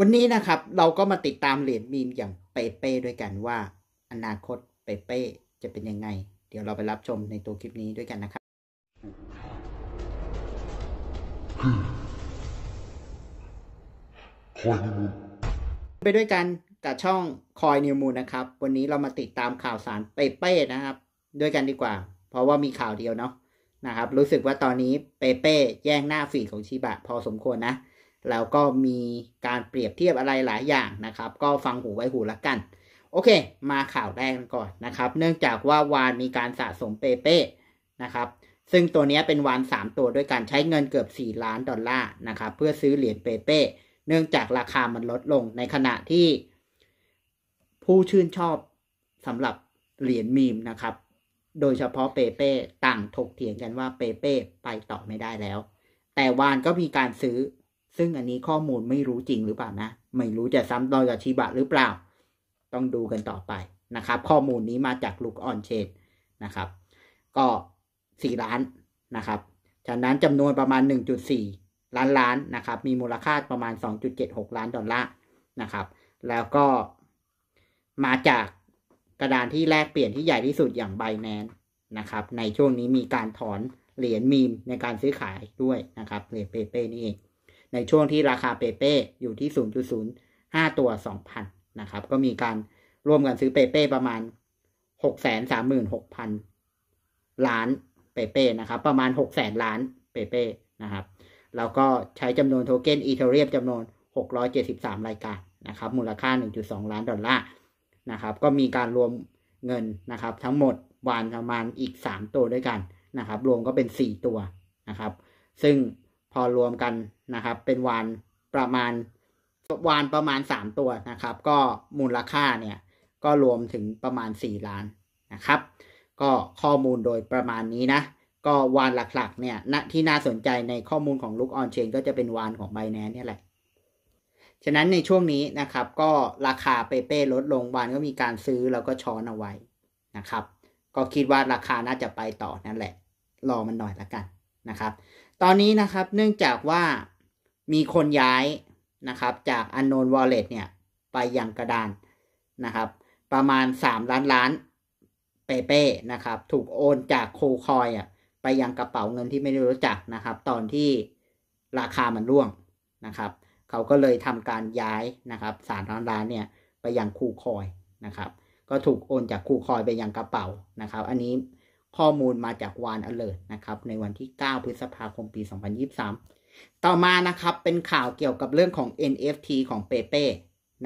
วันนี้นะครับเราก็มาติดตามเหรียญมีมอย่างเป๊ะๆด้วยกันว่า อนาคตเป๊ะๆจะเป็นยังไง เดี๋ยวเราไปรับชมในตัวคลิปนี้ด้วยกันนะครับไปด้วยกันกับช่องคอยนิวมูนนะครับ วันนี้เรามาติดตามข่าวสารเป๊ะๆนะครับ ด้วยกันดีกว่า เพราะว่ามีข่าวเดียวเนาะนะครับ รู้สึกว่าตอนนี้เป๊ะๆแย่งหน้าฝีของชิบะพอสมควรนะแล้วก็มีการเปรียบเทียบอะไรหลายอย่างนะครับ ก็ฟังหูไว้หูละกัน โอเค มาข่าวแรกก่อนนะครับ เนื่องจากว่าวานมีการสะสมเปเป้นะครับ ซึ่งตัวนี้เป็นวาน3ตัวด้วยการใช้เงินเกือบ4ล้านดอลลาร์นะครับเพื่อซื้อเหรียญเปเป้เนื่องจากราคามันลดลงในขณะที่ผู้ชื่นชอบสำหรับเหรียญมีมนะครับโดยเฉพาะเปเป้ต่างถกเถียงกันว่าเปเป้ไปต่อไม่ได้แล้ว แต่วานก็มีการซื้อซึ่งอันนี้ข้อมูลไม่รู้จริงหรือเปล่านะ ไม่รู้จะซ้ำรอยกับชีบะหรือเปล่า ต้องดูกันต่อไปนะครับ ข้อมูลนี้มาจากลูกออนเชนนะครับก็ 4 ล้านนะครับ จากนั้นจำนวนประมาณ 1.4 ล้าน ล้านนะครับ มีมูลค่าประมาณ 2.76 ล้านดอลลาร์นะครับ แล้วก็มาจากกระดานที่แลกเปลี่ยนที่ใหญ่ที่สุดอย่างไบแนนนะครับในช่วงนี้มีการถอนเหรียญมีมในการซื้อขายด้วยนะครับเหรียญเปเป้นี่เองในช่วงที่ราคาเปเป้อยู่ที่ 0.05 ตัว 2,000 นะครับ ก็มีการร่วมกันซื้อเปเป้ประมาณ 636,000 ล้านเปเป้นะครับ ประมาณ 600,000ล้านเปเป้นะครับ แล้วก็ใช้จำนวนโทเก้นอีเทเรียมจำนวน 673 รายการ นะครับ มูลค่า 1.2 ล้านดอลลาร์ นะครับ ก็มีการรวมเงินนะครับ ทั้งหมดวานประมาณอีก 3 ตัวด้วยกันนะครับ รวมก็เป็น 4 ตัวนะครับ ซึ่งพอรวมกันนะครับ เป็นวานประมาณวานประมาณ3ตัวนะครับ ก็มูลค่าเนี่ย ก็รวมถึงประมาณ 4 ล้านนะครับ ก็ข้อมูลโดยประมาณนี้นะก็วานหลักๆ เนี่ยะที่น่าสนใจในข้อมูลของลูกออนเชนก็จะเป็นวานของไบแนนนี่แหละฉะนั้นในช่วงนี้นะครับ ก็ราคาเปเป้ลดลงวานก็มีการซื้อแล้วก็ช้อนเอาไว้นะครับ ก็คิดว่าราคาน่าจะไปต่อนั่นแหละรอมันหน่อยละกันนะครับตอนนี้นะครับเนื่องจากว่ามีคนย้ายนะครับจาก unknown wallet เนี่ยไปยังกระดานนะครับ ประมาณ3ล้านล้านเป้ๆนะครับถูกโอนจากโคคอยอ่ะไปยังกระเป๋าเงินที่ไม่ได้รู้จักนะครับ ตอนที่ราคามันร่วงนะครับ เขาก็เลยทำการย้ายนะครับสามล้านล้านเนี่ยไปยังคูคอยนะครับ ก็ถูกโอนจากคูคอยไปยังกระเป๋านะครับ อันนี้ข้อมูลมาจากวานอเลอร์นะครับในวันที่ 9 พฤษภาคม ปี 2023 ต่อมานะครับเป็นข่าวเกี่ยวกับเรื่องของ NFT ของเปเป้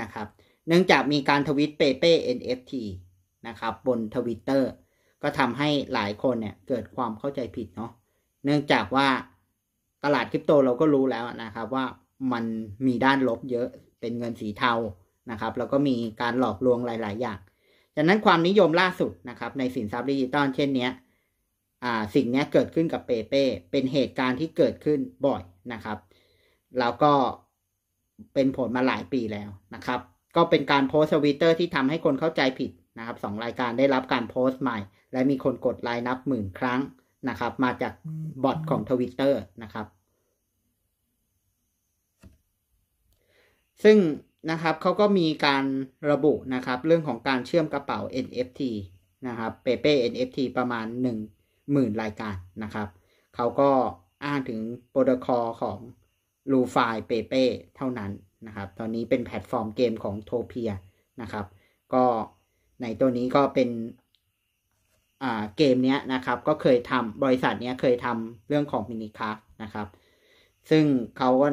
นะครับเนื่องจากมีการทวิตเปเป้ NFT นะครับบนทวิตเตอร์ก็ทำให้หลายคนเนี่ยเกิดความเข้าใจผิด เนาะเนื่องจากว่าตลาดคริปโตเราก็รู้แล้วนะครับว่ามันมีด้านลบเยอะเป็นเงินสีเทานะครับแล้วก็มีการหลอกลวงหลาย ๆ อย่างดังนั้นความนิยมล่าสุดนะครับในสินทรัพย์ดิจิตอลเช่นนี้สิ่งนี้เกิดขึ้นกับเปเป้เป็นเหตุการณ์ที่เกิดขึ้นบ่อยนะครับแล้วก็เป็นผลมาหลายปีแล้วนะครับ ก็เป็นการโพสต์ทวิตเตอร์ที่ทำให้คนเข้าใจผิดนะครับสองรายการได้รับการโพสต์ใหม่ และมีคนกดไลน์นับหมื่นครั้งนะครับ มาจากบอทของทวิตเตอร์นะครับ ซึ่งนะครับเขาก็มีการระบุนะครับเรื่องของการเชื่อมกระเป๋า NFT นะครับเปเป้ NFT ประมาณ 1 0,000 รายการนะครับเขาก็อ้างถึงโปรโตคอลของลูฟายเปเป้เท่านั้นนะครับ ตอนนี้เป็นแพลตฟอร์มเกมของโทเพียนะครับก็ในตัวนี้ก็เป็นเกมเนี้ยนะครับก็เคยทำบริษัทเนี้ยเคยทำเรื่องของมินิคาร์นะครับซึ่งเขาก็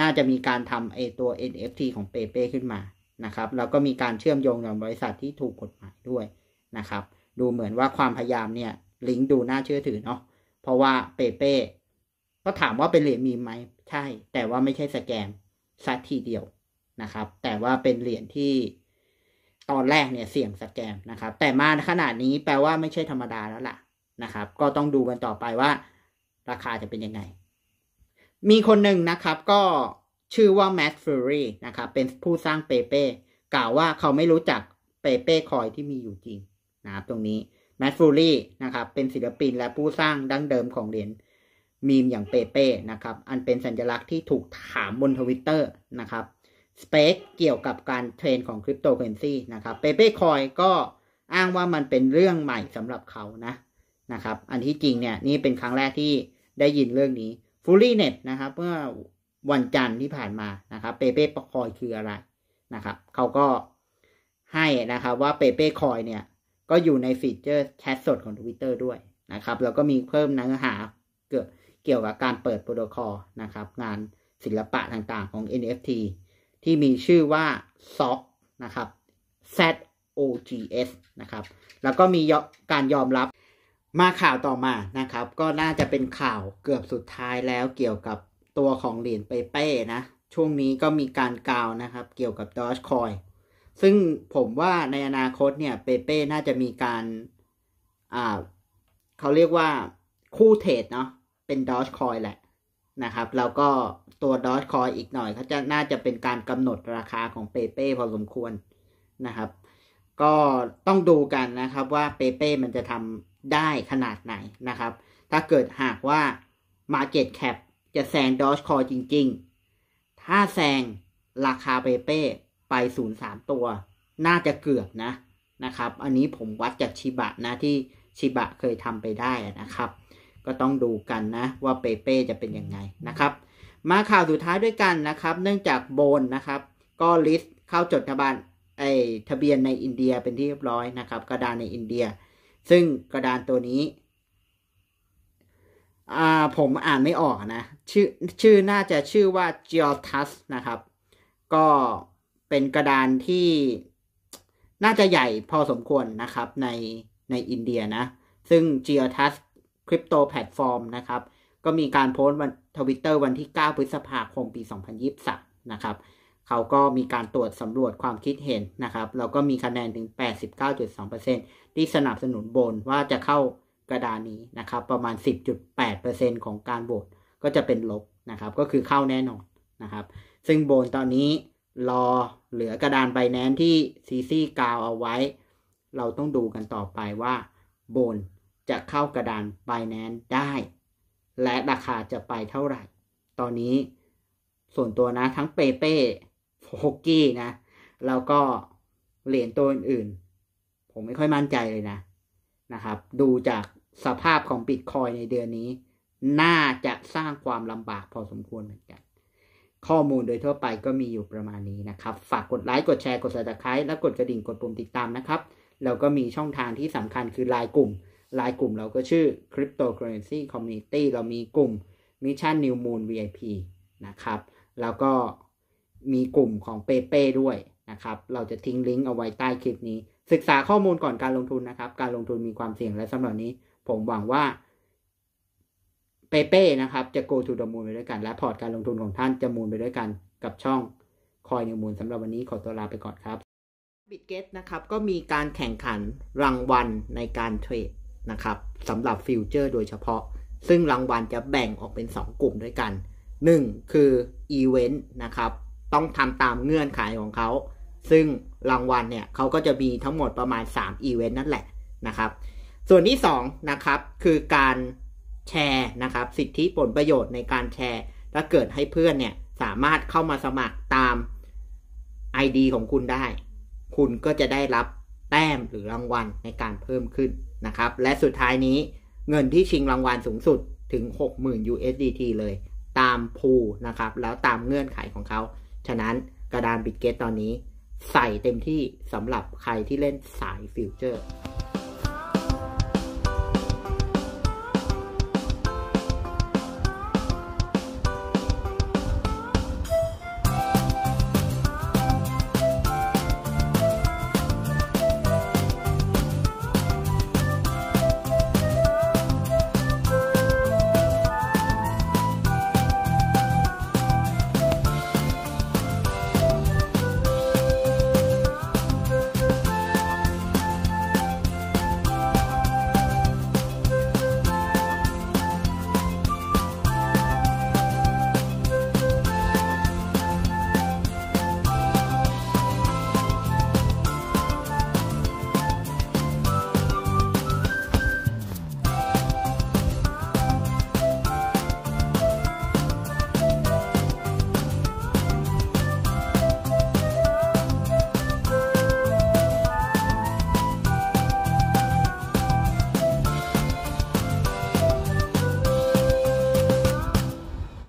น่าจะมีการทำไอตัว NFT ของเปเป้ขึ้นมานะครับ แล้วก็มีการเชื่อมโยงกับบริษัทที่ถูกกฎหมายด้วยนะครับ ดูเหมือนว่าความพยายามเนี่ย ลิงก์ดูน่าเชื่อถือเนาะเพราะว่าเปเป้ก็ถามว่าเป็นเหรียญมีไหมใช่ แต่ว่าไม่ใช่สแกมสักทีเดียวนะครับ แต่ว่าเป็นเหรียญที่ตอนแรกเนี่ยเสี่ยงสแกมนะครับ แต่มาขนาดนี้แปลว่าไม่ใช่ธรรมดาแล้วล่ะนะครับ ก็ต้องดูกันต่อไปว่า ราคาจะเป็นยังไงมีคนหนึ่งนะครับก็ชื่อว่าแมตต์ฟูรีนะครับ เป็นผู้สร้างเปเป้กล่าวว่าเขาไม่รู้จักเปเป้คอยที่มีอยู่จริงนะครับ ตรงนี้แมตต์ฟูรีนะครับเป็นศิลปินและผู้สร้างดั้งเดิมของเหรียญมีมอย่างเปเป้นะครับ อันเป็นสัญลักษณ์ที่ถูกถามบนทวิตเตอร์นะครับสเปกเกี่ยวกับการเทรนของคริปโตเคอเรนซีนะครับเปเป้คอยก็อ้างว่ามันเป็นเรื่องใหม่สำหรับเขานะนะครับอันที่จริงเนี่ย นี่เป็นครั้งแรกที่ได้ยินเรื่องนี้ฟูลี่เน็ตนะครับ เมื่อวันจันทร์ที่ผ่านมานะครับเปเป้คอยคืออะไรนะครับ เขาก็ให้นะครับ ว่าเปเป้คอยเนี่ย ก็อยู่ในฟีเจอร์แชทสด ของ Twitter ด้วยนะครับแล้วก็มีเพิ่มเนื้อหาเกี่ยวเกี่ยวกับการเปิดโปรโตคอลนะครับ งานศิลปะต่างๆของ NFT ที่มีชื่อว่า SOC นะครับ ZOGS นะครับ แล้วก็มีการยอมรับมาข่าวต่อมานะครับ ก็น่าจะเป็นข่าวเกือบสุดท้ายแล้วเกี่ยวกับตัวของเหรียญเปเป้นะช่วงนี้ก็มีการกาวนะครับ เกี่ยวกับดอจคอยซึ่งผมว่าในอนาคตเนี่ยเปเป้น่าจะมีการอ่าเขาเรียกว่า คู่เทรดเนาะเป็นดอจคอยแหละนะครับแล้วก็ตัวดอจคอยอีกหน่อยเขาจะน่าจะเป็นการกำหนดราคาของเปเป้พอสมควรนะครับ ก็ต้องดูกันนะครับว่าเปเป้มันจะทำได้ขนาดไหนนะครับ ถ้าเกิดหากว่า Market Cap จะแซงดอชคอจริง ๆ ถ้าแซงราคาเปเป้ไป 0.3 ตัว น่าจะเกือบนะนะครับ อันนี้ผมวัดจากชิบะนะที่ชิบะเคยทำไปได้นะครับ ก็ต้องดูกันนะว่าเปเป้จะเป็นยังไงนะครับ มาข่าวสุดท้ายด้วยกันนะครับ เนื่องจากโบนนะครับ ก็ลิสต์เข้าจดทะบนไอทะเบียนในอินเดียเป็นที่เรียบร้อยนะครับกระดานในอินเดียซึ่งกระดานตัวนี้ อ่า ผมอ่านไม่ออกนะ ชื่อ ชื่อน่าจะชื่อว่า g e o t u s นะครับ ก็เป็นกระดานที่น่าจะใหญ่พอสมควรนะครับใน ในอินเดียนะ ซึ่ง g e o t u s Crypto Platform นะครับ ก็มีการโพสต์วันทวิตเตอร์วันที่ 9 พฤษภาคมปี 2023 นะครับเขาก็มีการตรวจสำรวจความคิดเห็นนะครับ แล้วก็มีคะแนนถึง 89.2%ที่สนับสนุนโบนว่าจะเข้ากระดานนี้นะครับ ประมาณ 10.8%ของการโหวตก็จะเป็นลบนะครับ ก็คือเข้าแน่นอนนะครับซึ่งโบนตอนนี้รอเหลือกระดานใบแนนที่ซีซีกาวเอาไว้ เราต้องดูกันต่อไปว่าโบนจะเข้ากระดานไบแนนได้ และราคาจะไปเท่าไหร่ ตอนนี้ส่วนตัวนะทั้งเปเป้ฮกกี้นะ แล้วก็ เหรียญตัวอื่นๆ ผมไม่ค่อยมั่นใจเลยนะนะครับ ดูจากสภาพของบิตคอยในเดือนนี้ น่าจะสร้างความลำบากพอสมควรเหมือนกัน ข้อมูลโดยทั่วไปก็มีอยู่ประมาณนี้นะครับ ฝากกดไลค์กดแชร์กด subscribe และกดกระดิ่งกดปุ่มติดตามนะครับ แล้วก็มีช่องทางที่สำคัญคือไลน์กลุ่มไลน์กลุ่มเราก็ชื่อ Cryptocurrency Community เรามีกลุ่ม Mission New Moon VIP นะครับ แล้วก็มีกลุ่มของเปเป้ด้วยนะครับ เราจะทิ้งลิงก์เอาไว้ใต้คลิปนี้ ศึกษาข้อมูลก่อนการลงทุนนะครับ การลงทุนมีความเสี่ยงและสำหรับนี้ ผมหวังว่าเปเป้นะครับ จะโกทูดมูลไปด้วยกัน และพอร์ตการลงทุนของท่านจะมูลไปด้วยกัน กับช่องคอยนิวมูลสำหรับวันนี้ขอตัวลาไปก่อนครับบิตเกตนะครับ ก็มีการแข่งขันรางวัลในการเทรดนะครับสำหรับฟิวเจอร์โดยเฉพาะ ซึ่งรางวัลจะแบ่งออกเป็น2กลุ่มด้วยกัน 1. คืออีเวนต์นะครับต้องทำตามเงื่อนไขของเขา ซึ่งรางวัลเนี่ยเขาก็จะมีทั้งหมดประมาณ3อีเวนต์นั่นแหละนะครับ ส่วนที่2นะครับคือการแชร์นะครับสิทธิผลประโยชน์ในการแชร์ ถ้าเกิดให้เพื่อนเนี่ยสามารถเข้ามาสมัครตาม ID ของคุณได้ คุณก็จะได้รับแต้มหรือรางวัลในการเพิ่มขึ้นนะครับ และสุดท้ายนี้เงินที่ชิงรางวัลสูงสุดถึง 60,000 USDT เลย ตามพูนะครับแล้วตามเงื่อนไขของเขาฉะนั้นกระดานบิตเกตตอนนี้ใส่เต็มที่สำหรับใครที่เล่นสายฟิวเจอร์